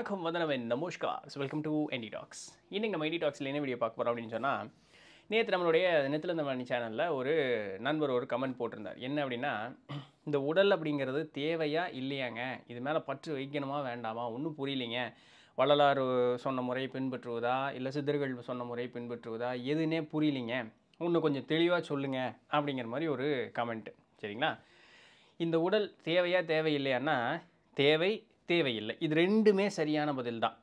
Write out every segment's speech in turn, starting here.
வணக்கம் வந்தனவன் so welcome to NT talks இன்றைக்கி நம்ம என்டி டாக்ஸில் என்ன வீடியோ பார்க்க போகிறோம் அப்படின்னு சொன்னால் நேற்று நம்மளுடைய நேற்றுல இந்த மணி சேனலில் ஒரு நண்பர் ஒரு கமெண்ட் போட்டிருந்தார் என்ன அப்படின்னா இந்த உடல் அப்படிங்கிறது தேவையா இல்லையாங்க இது மேலே பற்று வைக்கணுமா வேண்டாமா ஒன்றும் புரியலைங்க வள்ளலார் சொன்ன முறையை பின்பற்றுவதா இல்லை சித்தர்கள் சொன்ன முறையை பின்பற்றுவதா எதுன்னே புரியலிங்க ஒன்று கொஞ்சம் தெளிவாக சொல்லுங்கள் அப்படிங்கிற மாதிரி ஒரு கமெண்ட்டு சரிங்களா இந்த உடல் தேவையா இல்லையான்னா தேவை தேவையில்லை இது ரெண்டுமே சரியான பதில் தான்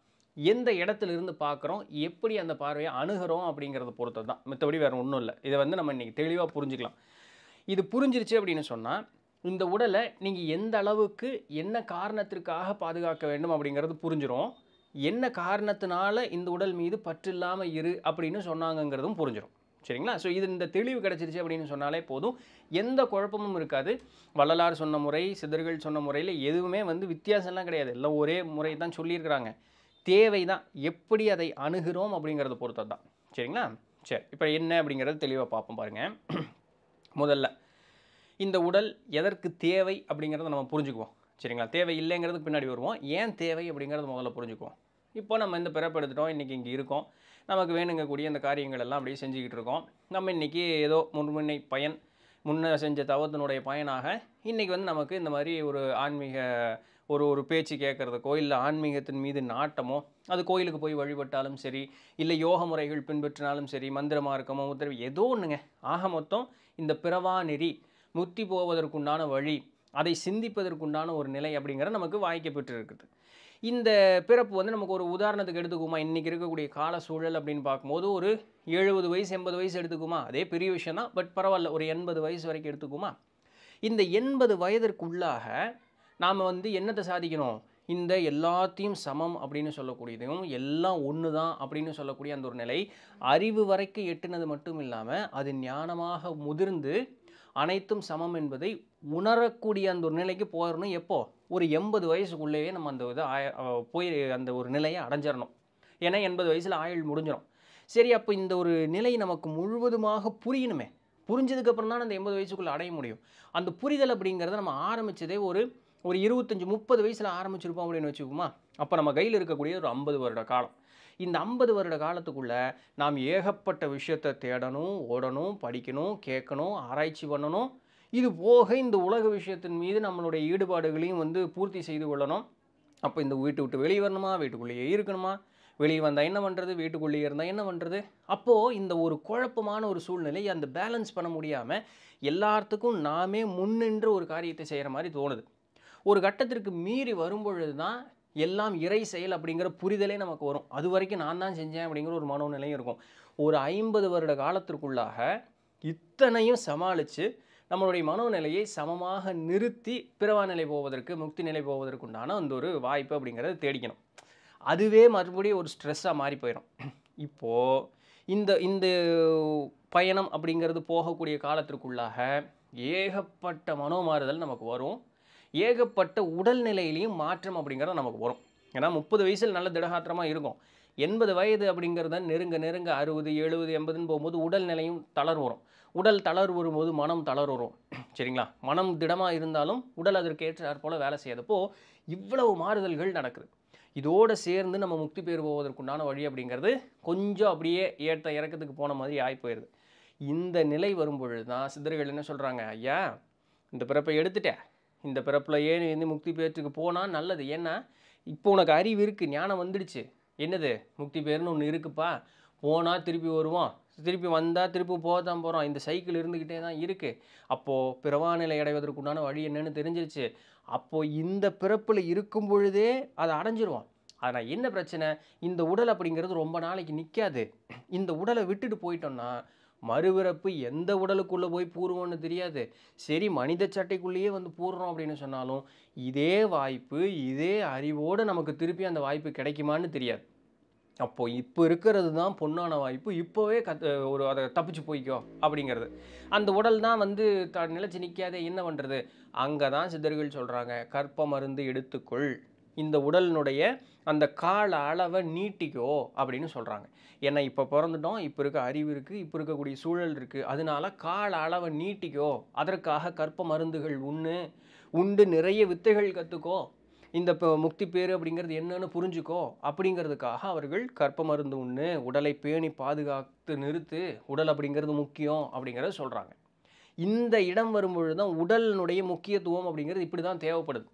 எந்த இடத்துல இருந்து பார்க்குறோம் எப்படி அந்த பார்வையை அணுகிறோம் அப்படிங்கிறத பொறுத்தது தான் மற்றபடி வேறு ஒன்றும் இல்லை இதை வந்து நம்ம இன்றைக்கி தெளிவாக புரிஞ்சுக்கலாம் இது புரிஞ்சிருச்சு அப்படின்னு சொன்னால் இந்த உடலை நீங்கள் எந்த அளவுக்கு என்ன காரணத்திற்காக பாதுகாக்க வேண்டும் அப்படிங்கிறது புரிஞ்சிடும் என்ன காரணத்தினால இந்த உடல் மீது பற்று இல்லாமல் இரு அப்படின்னு சொன்னாங்கங்கிறதும் புரிஞ்சிடும் சரிங்களா ஸோ இது இந்த தெளிவு கிடச்சிருச்சு அப்படின்னு சொன்னாலே போதும் எந்த குழப்பமும் இருக்காது வள்ளலார் சொன்ன முறை சிதர்கள் சொன்ன முறையில் எதுவுமே வந்து வித்தியாசம்லாம் கிடையாது எல்லாம் ஒரே முறை தான் சொல்லியிருக்கிறாங்க தேவை தான் எப்படி அதை அணுகிறோம் அப்படிங்கிறத பொறுத்தது தான் சரிங்களா சரி இப்போ என்ன அப்படிங்கிறத தெளிவாக பார்ப்போம் பாருங்கள் முதல்ல இந்த உடல் எதற்கு தேவை அப்படிங்கிறத நம்ம புரிஞ்சுக்குவோம் சரிங்களா தேவை இல்லைங்கிறதுக்கு பின்னாடி வருவோம் ஏன் தேவை அப்படிங்கிறத முதல்ல புரிஞ்சுக்குவோம் இப்போ நம்ம இந்த பிறப்பெடுத்துட்டோம் இன்றைக்கி இங்கே இருக்கோம் நமக்கு வேணுங்கக்கூடிய இந்த காரியங்கள் எல்லாம் அப்படியே செஞ்சுக்கிட்டு இருக்கோம் நம்ம இன்றைக்கி ஏதோ முன்முன்னை பயன் முன்ன செஞ்ச தவத்தினுடைய பயனாக இன்றைக்கி வந்து நமக்கு இந்த மாதிரி ஒரு ஆன்மீக ஒரு ஒரு பேச்சு கேட்குறது இல்லை ஆன்மீகத்தின் மீது நாட்டமோ அது கோயிலுக்கு போய் வழிபட்டாலும் சரி இல்லை யோக முறைகள் பின்பற்றினாலும் சரி மந்திர மார்க்கமோ உத்தரவு ஏதோ ஒன்றுங்க ஆக மொத்தம் இந்த பிறவா நெறி முத்தி போவதற்குண்டான வழி அதை சிந்திப்பதற்குண்டான ஒரு நிலை அப்படிங்கிற நமக்கு வாய்க்கப்பட்டு இருக்குது இந்த பிறப்பு வந்து நமக்கு ஒரு உதாரணத்துக்கு எடுத்துக்குமா இன்றைக்கி இருக்கக்கூடிய கால சூழல் அப்படின்னு பார்க்கும்போது ஒரு எழுபது வயசு எண்பது வயசு எடுத்துக்குமா அதே பெரிய விஷயம் தான் பட் பரவாயில்ல ஒரு எண்பது வயசு வரைக்கும் எடுத்துக்குமா இந்த எண்பது வயதிற்குள்ளாக நாம் வந்து என்னத்தை சாதிக்கணும் இந்த எல்லாத்தையும் சமம் அப்படின்னு சொல்லக்கூடியதையும் எல்லாம் ஒன்று தான் அப்படின்னு சொல்லக்கூடிய அந்த ஒரு நிலை அறிவு வரைக்கும் எட்டுனது மட்டும் இல்லாமல் அது ஞானமாக முதிர்ந்து அனைத்தும் சமம் என்பதை உணரக்கூடிய அந்த ஒரு நிலைக்கு போயிடணும் எப்போது ஒரு எண்பது வயசுக்குள்ளேயே நம்ம அந்த இதை போய் அந்த ஒரு நிலையை அடைஞ்சிடணும் ஏன்னா எண்பது வயசில் ஆயுள் முடிஞ்சிடும் சரி அப்போ இந்த ஒரு நிலை நமக்கு முழுவதுமாக புரியணுமே புரிஞ்சதுக்கப்புறம் தான் அந்த எண்பது வயசுக்குள்ளே அடைய முடியும் அந்த புரிதல் அப்படிங்கிறத நம்ம ஆரம்பித்ததே ஒரு ஒரு இருபத்தஞ்சி முப்பது வயசில் ஆரம்பிச்சிருப்போம் அப்படின்னு வச்சுக்கோமா அப்போ நம்ம கையில் இருக்கக்கூடிய ஒரு ஐம்பது வருட காலம் இந்த ஐம்பது வருட காலத்துக்குள்ளே நாம் ஏகப்பட்ட விஷயத்தை தேடணும் ஓடணும் படிக்கணும் கேட்கணும் ஆராய்ச்சி பண்ணணும் இது போக இந்த உலக விஷயத்தின் மீது நம்மளுடைய ஈடுபாடுகளையும் வந்து பூர்த்தி செய்து கொள்ளணும் அப்போ இந்த வீட்டு விட்டு வெளியே வரணுமா வீட்டுக்குள்ளேயே இருக்கணுமா வெளியே வந்தால் என்ன பண்ணுறது வீட்டுக்குள்ளேயே இருந்தால் என்ன பண்ணுறது அப்போது இந்த ஒரு குழப்பமான ஒரு சூழ்நிலை அந்த பேலன்ஸ் பண்ண முடியாமல் எல்லாத்துக்கும் நாமே முன்னின்று ஒரு காரியத்தை செய்கிற மாதிரி தோணுது ஒரு கட்டத்திற்கு மீறி வரும்பொழுது தான் எல்லாம் இறை செயல் அப்படிங்கிற புரிதலே நமக்கு வரும் அது வரைக்கும் நான் தான் செஞ்சேன் அப்படிங்கிற ஒரு மனோநிலையும் இருக்கும் ஒரு ஐம்பது வருட காலத்திற்குள்ளாக இத்தனையும் சமாளித்து நம்மளுடைய மனோநிலையை சமமாக நிறுத்தி பிறவா நிலை போவதற்கு முக்தி நிலை போவதற்குண்டான அந்த ஒரு வாய்ப்பு அப்படிங்கிறத தேடிக்கணும் அதுவே மறுபடியும் ஒரு ஸ்ட்ரெஸ்ஸாக மாறி போயிடும் இப்போது இந்த இந்த பயணம் அப்படிங்கிறது போகக்கூடிய காலத்திற்குள்ளாக ஏகப்பட்ட மனோமாறுதல் நமக்கு வரும் ஏகப்பட்ட உடல்நிலையிலையும் மாற்றம் அப்படிங்கிறது நமக்கு வரும் ஏன்னா முப்பது வயசில் நல்ல திடகாத்திரமாக இருக்கும் எண்பது வயது அப்படிங்கிறத நெருங்க நெருங்க அறுபது எழுபது எண்பதுன்னு போகும்போது உடல்நிலையும் தளர் வரும் உடல் தளர் வரும்போது மனம் தளர் வரும் சரிங்களா மனம் திடமாக இருந்தாலும் உடல் அதற்கு ஏற்றார் போல் வேலை செய்யாதப்போ இவ்வளவு மாறுதல்கள் நடக்குது இதோடு சேர்ந்து நம்ம முக்தி பெயர் போவதற்குண்டான வழி அப்படிங்கிறது கொஞ்சம் அப்படியே ஏற்ற இறக்கத்துக்கு போன மாதிரி ஆகி போயிடுது இந்த நிலை வரும்பொழுது தான் சித்தர்கள் என்ன சொல்கிறாங்க ஐயா இந்த பிறப்பை எடுத்துட்டேன் இந்த பிறப்பில் ஏன் வந்து முக்தி பேர்த்துக்கு போனால் நல்லது ஏன்னா இப்போ உனக்கு அறிவு இருக்குது ஞானம் வந்துடுச்சு என்னது முக்தி பேர்னு ஒன்று இருக்குப்பா போனால் திருப்பி வருவான் திருப்பி வந்தால் திருப்பி போக தான் போகிறோம் இந்த சைக்கிள் இருந்துக்கிட்டே தான் இருக்குது அப்போது பிறவானிலை அடைவதற்குண்டான வழி என்னன்னு தெரிஞ்சிருச்சு அப்போது இந்த பிறப்பில் இருக்கும் பொழுதே அதை அடைஞ்சிருவான் அதனால் என்ன பிரச்சனை இந்த உடல் அப்படிங்கிறது ரொம்ப நாளைக்கு நிற்காது இந்த உடலை விட்டுட்டு போயிட்டோம்னா மறுபிறப்பு எந்த உடலுக்குள்ளே போய் பூர்வம்னு தெரியாது சரி மனித சட்டைக்குள்ளேயே வந்து பூர்றோம் அப்படின்னு சொன்னாலும் இதே வாய்ப்பு இதே அறிவோடு நமக்கு திருப்பி அந்த வாய்ப்பு கிடைக்குமான்னு தெரியாது அப்போது இப்போ இருக்கிறது தான் பொண்ணான வாய்ப்பு இப்போவே கத் ஒரு அதை தப்பிச்சு போய்க்கோ அப்படிங்கிறது அந்த உடல் தான் வந்து த நிலச்சி நிற்காதே என்ன பண்ணுறது அங்கே தான் சித்தர்கள் சொல்கிறாங்க கற்ப மருந்து எடுத்துக்கொள் இந்த உடலினுடைய அந்த கால அளவை நீட்டிக்கோ அப்படின்னு சொல்கிறாங்க ஏன்னா இப்போ பிறந்துட்டோம் இப்போ இருக்க அறிவு இருக்குது இப்போ இருக்கக்கூடிய சூழல் இருக்குது அதனால கால அளவை நீட்டிக்கோ அதற்காக கற்ப மருந்துகள் உண்ணு உண்டு நிறைய வித்தைகள் கற்றுக்கோ இந்த முக்தி பேர் அப்படிங்கிறது என்னன்னு புரிஞ்சுக்கோ அப்படிங்கிறதுக்காக அவர்கள் கற்ப மருந்து உண்ணு உடலை பேணி பாதுகாத்து நிறுத்து உடல் அப்படிங்கிறது முக்கியம் அப்படிங்கிறத சொல்கிறாங்க இந்த இடம் வரும்பொழுது தான் உடலினுடைய முக்கியத்துவம் அப்படிங்கிறது இப்படி தான் தேவைப்படுது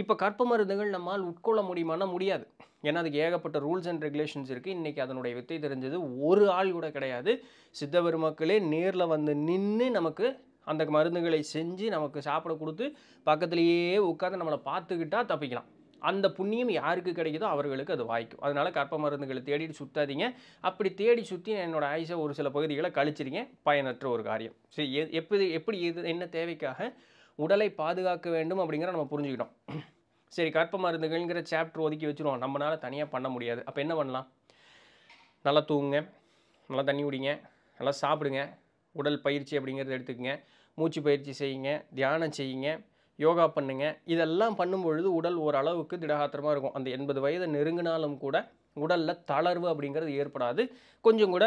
இப்போ கற்ப மருந்துகள் நம்மால் உட்கொள்ள முடியுமானா முடியாது ஏன்னா அதுக்கு ஏகப்பட்ட ரூல்ஸ் அண்ட் ரெகுலேஷன்ஸ் இருக்குது இன்றைக்கி அதனுடைய வித்தை தெரிஞ்சது ஒரு ஆள் கூட கிடையாது சித்த பெருமக்களே நேரில் வந்து நின்று நமக்கு அந்த மருந்துகளை செஞ்சு நமக்கு சாப்பிட கொடுத்து பக்கத்துலேயே உட்காந்து நம்மளை பார்த்துக்கிட்டா தப்பிக்கலாம் அந்த புண்ணியம் யாருக்கு கிடைக்குதோ அவர்களுக்கு அது வாய்க்கும் அதனால் கற்ப மருந்துகளை தேடிட்டு சுற்றாதீங்க அப்படி தேடி சுற்றி என்னோடய ஆயுஷை ஒரு சில பகுதிகளை கழிச்சிருங்க பயனற்ற ஒரு காரியம் சரி எப்படி எப்படி இது என்ன தேவைக்காக உடலை பாதுகாக்க வேண்டும் அப்படிங்கிற நம்ம புரிஞ்சுக்கிட்டோம் சரி கற்ப மருந்துகள்ங்கிற சாப்டர் ஒதுக்கி வச்சுருவோம் நம்மளால் தனியாக பண்ண முடியாது அப்போ என்ன பண்ணலாம் நல்லா தூங்குங்க நல்லா தண்ணி குடிங்க நல்லா சாப்பிடுங்க உடல் பயிற்சி அப்படிங்கிறத எடுத்துக்கோங்க மூச்சு பயிற்சி செய்யுங்க தியானம் செய்யுங்க யோகா பண்ணுங்கள் இதெல்லாம் பண்ணும்பொழுது உடல் ஓரளவுக்கு திடகாத்திரமாக இருக்கும் அந்த எண்பது வயதை நெருங்கினாலும் கூட உடலில் தளர்வு அப்படிங்கிறது ஏற்படாது கொஞ்சம் கூட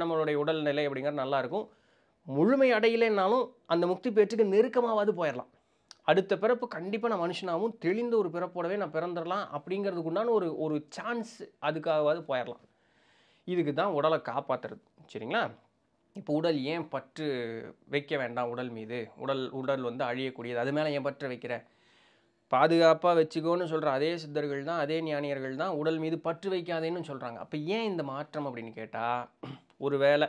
நம்மளுடைய உடல் நிலை அப்படிங்கிறது நல்லாயிருக்கும் முழுமை அடையிலேனாலும் அந்த முக்தி பேச்சுக்கு நெருக்கமாவது போயிடலாம் அடுத்த பிறப்பு கண்டிப்பாக நான் மனுஷனாகவும் தெளிந்த ஒரு பிறப்போடவே நான் பிறந்துடலாம் அப்படிங்கிறதுக்கு உண்டான ஒரு ஒரு சான்ஸ் அதுக்காகவாது போயிடலாம் இதுக்கு தான் உடலை காப்பாற்றுறது சரிங்களா இப்போ உடல் ஏன் பற்று வைக்க வேண்டாம் உடல் மீது உடல் உடல் வந்து அழியக்கூடியது அது மேலே ஏன் பற்று வைக்கிற பாதுகாப்பாக வச்சுக்கோன்னு சொல்கிற அதே சித்தர்கள் தான் அதே ஞானியர்கள் தான் உடல் மீது பற்று வைக்காதேன்னு சொல்கிறாங்க அப்போ ஏன் இந்த மாற்றம் அப்படின்னு கேட்டால் ஒரு வேளை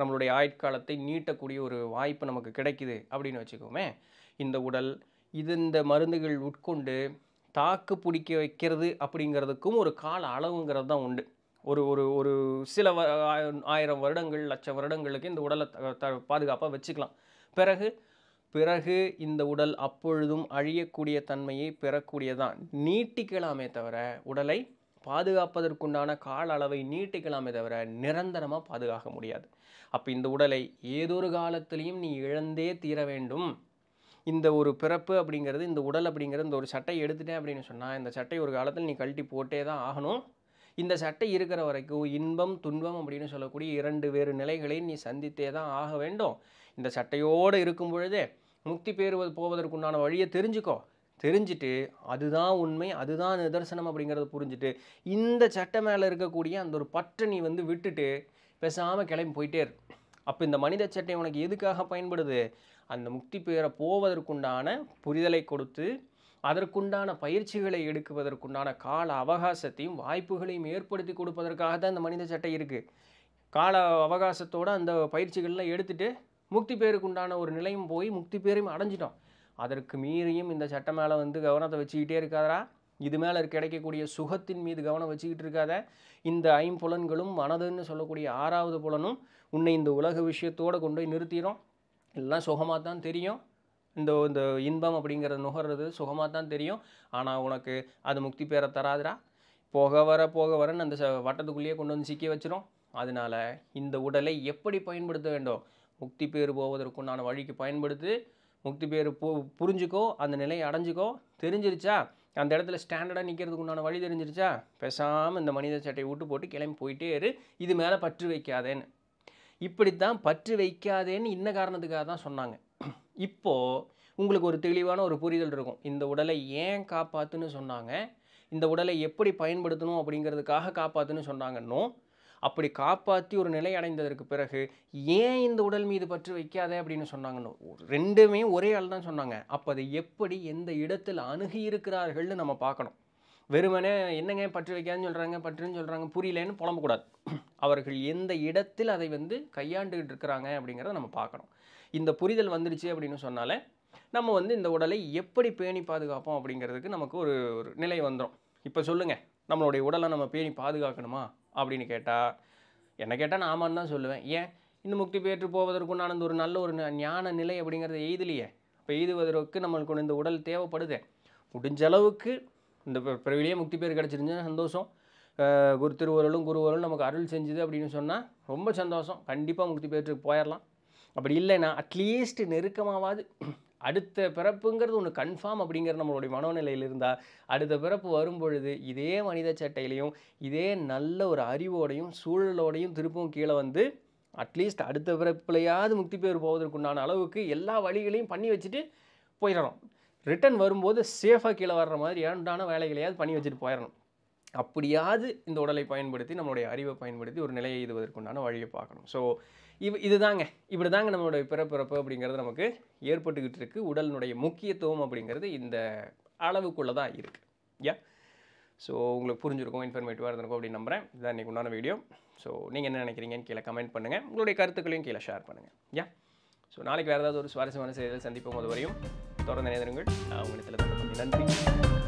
நம்மளுடைய ஆயுட்காலத்தை நீட்டக்கூடிய ஒரு வாய்ப்பு நமக்கு கிடைக்குது அப்படின்னு வச்சுக்கோமே இந்த உடல் இது இந்த மருந்துகள் உட்கொண்டு தாக்கு பிடிக்க வைக்கிறது அப்படிங்கிறதுக்கும் ஒரு கால அளவுங்கிறது தான் உண்டு ஒரு ஒரு ஒரு சில ஆயிரம் வருடங்கள் லட்ச வருடங்களுக்கு இந்த உடலை பாதுகாப்பாக வச்சுக்கலாம் பிறகு பிறகு இந்த உடல் அப்பொழுதும் அழியக்கூடிய தன்மையை பெறக்கூடியதான் நீட்டிக்கலாமே தவிர உடலை பாதுகாப்பதற்குண்டான கால அளவை நீட்டிக்கலாமே தவிர நிரந்தரமாக பாதுகாக்க முடியாது அப்போ இந்த உடலை ஏதொரு காலத்திலையும் நீ இழந்தே தீர வேண்டும் இந்த ஒரு பிறப்பு அப்படிங்கிறது இந்த உடல் அப்படிங்கிறது இந்த ஒரு சட்டை எடுத்துட்டேன் அப்படின்னு சொன்னால் இந்த சட்டை ஒரு காலத்தில் நீ கழட்டி போட்டே தான் ஆகணும் இந்த சட்டை இருக்கிற வரைக்கும் இன்பம் துன்பம் அப்படின்னு சொல்லக்கூடிய இரண்டு வேறு நிலைகளை நீ சந்தித்தே தான் ஆக வேண்டும் இந்த சட்டையோடு இருக்கும் பொழுதே முக்தி பெறுவது போவதற்குண்டான வழியை தெரிஞ்சுக்கோ தெரிஞ்சுட்டு அதுதான் உண்மை அதுதான் நிதர்சனம் அப்படிங்கிறத புரிஞ்சுட்டு இந்த சட்டை மேலே இருக்கக்கூடிய அந்த ஒரு பற்ற நீ வந்து விட்டுட்டு பேசாமல் கிளம்பி போயிட்டே இரு அப்போ இந்த மனித சட்டை உனக்கு எதுக்காக பயன்படுது அந்த முக்தி பெற போவதற்குண்டான புரிதலை கொடுத்து அதற்குண்டான பயிற்சிகளை எடுக்குவதற்குண்டான கால அவகாசத்தையும் வாய்ப்புகளையும் ஏற்படுத்தி கொடுப்பதற்காக தான் இந்த மனித சட்டை இருக்குது கால அவகாசத்தோடு அந்த பயிற்சிகள்லாம் எடுத்துகிட்டு முக்தி பேருக்குண்டான ஒரு நிலையும் போய் முக்தி பேரையும் அடைஞ்சிட்டோம் அதற்கு மீறியும் இந்த சட்டம் மேலே வந்து கவனத்தை வச்சுக்கிட்டே இருக்காதா இது மேலே கிடைக்கக்கூடிய சுகத்தின் மீது கவனம் வச்சுக்கிட்டு இருக்காத இந்த ஐம்புலன்களும் மனதுன்னு சொல்லக்கூடிய ஆறாவது புலனும் உன்னை இந்த உலக விஷயத்தோடு கொண்டு போய் நிறுத்திடும் எல்லாம் சுகமாக தான் தெரியும் இந்த இந்த இன்பம் அப்படிங்கிறத நுகர்றது சுகமாக தான் தெரியும் ஆனால் உனக்கு அது முக்தி பேரை தராதுரா போக வர போக வரன்னு அந்த வட்டத்துக்குள்ளேயே கொண்டு வந்து சிக்கி வச்சிடும் அதனால் இந்த உடலை எப்படி பயன்படுத்த வேண்டும் முக்தி பேர் போவதற்கும் நான் வழிக்கு பயன்படுத்து முக்தி பேர் போ புரிஞ்சுக்கோ அந்த நிலையை அடைஞ்சிக்கோ தெரிஞ்சிருச்சா அந்த இடத்துல ஸ்டாண்டர்டாக நிற்கிறதுக்கு உண்டான வழி தெரிஞ்சிருச்சா பேசாமல் இந்த மனித சட்டையை விட்டு போட்டு கிளம்பி போயிட்டே இரு இது மேலே பற்று வைக்காதேன்னு இப்படித்தான் பற்று வைக்காதேன்னு இன்ன காரணத்துக்காக தான் சொன்னாங்க இப்போது உங்களுக்கு ஒரு தெளிவான ஒரு புரிதல் இருக்கும் இந்த உடலை ஏன் காப்பாற்றுன்னு சொன்னாங்க இந்த உடலை எப்படி பயன்படுத்தணும் அப்படிங்கிறதுக்காக காப்பாற்றுன்னு சொன்னாங்கன்னோ அப்படி காப்பாற்றி ஒரு நிலை அடைந்ததற்கு பிறகு ஏன் இந்த உடல் மீது பற்று வைக்காத அப்படின்னு சொன்னாங்கன்னோ ரெண்டுமே ஒரே ஆள் தான் சொன்னாங்க அப்போ அதை எப்படி எந்த இடத்தில் அணுகி இருக்கிறார்கள்னு நம்ம பார்க்கணும் வெறுமனே என்னங்க பற்று வைக்காதுன்னு சொல்கிறாங்க பற்றுன்னு சொல்கிறாங்க புரியலன்னு புலம்பக்கூடாது அவர்கள் எந்த இடத்தில் அதை வந்து கையாண்டுகிட்டு இருக்கிறாங்க அப்படிங்கிறத நம்ம பார்க்கணும் இந்த புரிதல் வந்துடுச்சு அப்படின்னு சொன்னாலே நம்ம வந்து இந்த உடலை எப்படி பேணி பாதுகாப்போம் அப்படிங்கிறதுக்கு நமக்கு ஒரு ஒரு நிலை வந்துடும் இப்போ சொல்லுங்கள் நம்மளுடைய உடலை நம்ம பேணி பாதுகாக்கணுமா அப்படின்னு கேட்டால் என்ன கேட்டால் நான் தான் சொல்லுவேன் ஏன் இந்த முக்தி பெற்று போவதற்குண்டான ஒரு நல்ல ஒரு ஞான நிலை அப்படிங்கிறத எய்தலையே இப்போ எய்துவதற்கு நம்மளுக்கு இந்த உடல் தேவைப்படுது முடிஞ்சளவுக்கு இந்த பிறவிலேயே முக்தி பேர் கிடச்சிருந்தா சந்தோஷம் குரு திருவருளும் குருவருளும் நமக்கு அருள் செஞ்சுது அப்படின்னு சொன்னால் ரொம்ப சந்தோஷம் கண்டிப்பாக முக்தி பேருக்கு போயிடலாம் அப்படி இல்லைன்னா அட்லீஸ்ட் நெருக்கமாவது அடுத்த பிறப்புங்கிறது ஒன்று கன்ஃபார்ம் அப்படிங்கிற நம்மளுடைய மனோநிலையில் இருந்தால் அடுத்த பிறப்பு வரும்பொழுது இதே மனித சட்டையிலையும் இதே நல்ல ஒரு அறிவோடையும் சூழலோடையும் திருப்பவும் கீழே வந்து அட்லீஸ்ட் அடுத்த பிறப்புலையாவது முக்தி பேர் போவதற்குண்டான அளவுக்கு எல்லா வழிகளையும் பண்ணி வச்சுட்டு போயிடணும் ரிட்டன் வரும்போது சேஃபாக கீழே வர்ற மாதிரி ஏண்டான வேலைகளையாவது பண்ணி வச்சுட்டு போயிடணும் அப்படியாவது இந்த உடலை பயன்படுத்தி நம்மளுடைய அறிவை பயன்படுத்தி ஒரு நிலையை எழுதுவதற்குண்டான வழியை பார்க்கணும் ஸோ இவ் இதுதாங்க இப்படி தாங்க நம்மளுடைய பிறப்பிறப்பு அப்படிங்கிறது நமக்கு ஏற்பட்டுக்கிட்டு இருக்குது உடலினுடைய முக்கியத்துவம் அப்படிங்கிறது இந்த அளவுக்குள்ளே தான் இருக்குது யா ஸோ உங்களுக்கு புரிஞ்சிருக்கும் இன்ஃபர்மேட்டிவாக இருந்திருக்கும் அப்படின்னு நம்புகிறேன் இதுதான் இன்றைக்கு உண்டான வீடியோ ஸோ நீங்கள் என்ன நினைக்கிறீங்கன்னு கீழே கமெண்ட் பண்ணுங்கள் உங்களுடைய கருத்துக்களையும் கீழே ஷேர் பண்ணுங்கள் யா ஸோ நாளைக்கு வேறு ஏதாவது ஒரு சுவாரஸ்யமான செய்திகள் சந்திப்போம் அது வரையும் தொடர்ந்து நினைந்திருங்கள் உங்களிடத்தில் நன்றி